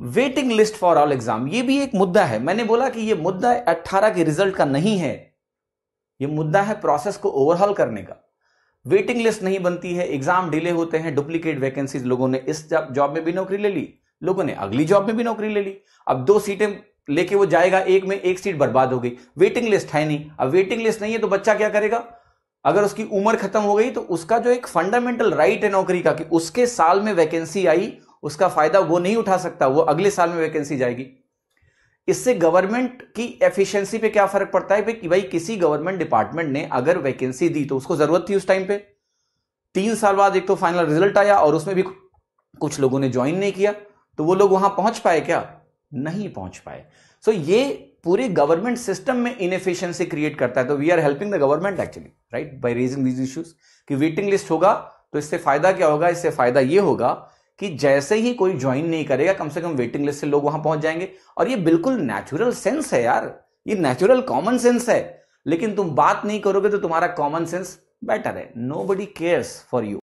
waiting list for all exam ये भी एक मुद्दा है मैंने बोला कि ये मुद्दा 18 के रिजल्ट का नहीं है ये मुद्दा है प्रोसेस को ओवरहॉल करने का वेटिंग लिस्ट नहीं बनती है एग्जाम डिले होते हैं डुप्लीकेट वैकेंसीज लोगों ने इस जॉब में भी नौकरी ले ली लोगों ने अगली जॉब में भी नौकरी ले ली अब दो सीटें लेके वो जाएगा एक में एक सीट बर्बाद हो गई वेटिंग लिस्ट है नहीं अब वेटिंग लिस्ट नहीं है तो बच्चा क्या करेगा अगर उसकी उम्र खत्म हो गई तो उसका जो एक फंडामेंटल राइट है नौकरी का कि उसके साल में वैकेंसी आई उसका फायदा वो नहीं उठा सकता वो अगले साल में वैकेंसी जाएगी इससे गवर्नमेंट की एफिशिएंसी पे क्या फर्क पड़ता है कि भाई किसी गवर्नमेंट डिपार्टमेंट ने अगर वैकेंसी दी तो उसको जरूरत थी उस टाइम पे तीन साल बाद एक तो फाइनल रिजल्ट आया और उसमें भी कुछ लोगों ने ज्वाइन नहीं किया तो वो लोग वहां पहुंच पाए क्या नहीं पहुंच पाए सो ये पूरे गवर्नमेंट सिस्टम में इनएफिशिएंसी क्रिएट करता है तो we are helping the government actually right by raising these issues कि वेटिंग लिस्ट होगा तो इससे फायदा क्या होगा इससे फायदा ये होगा कि जैसे ही कोई ज्वाइन नहीं करेगा कम से कम वेटिंग लिस्ट से लोग वहां पहुंच जाएंगे और ये बिल्कुल नेचुरल सेंस है यार ये नेचुरल कॉमन सेंस है लेकिन तुम बात नहीं करोगे तो तुम्हारा कॉमन सेंस बेटर है nobody cares for you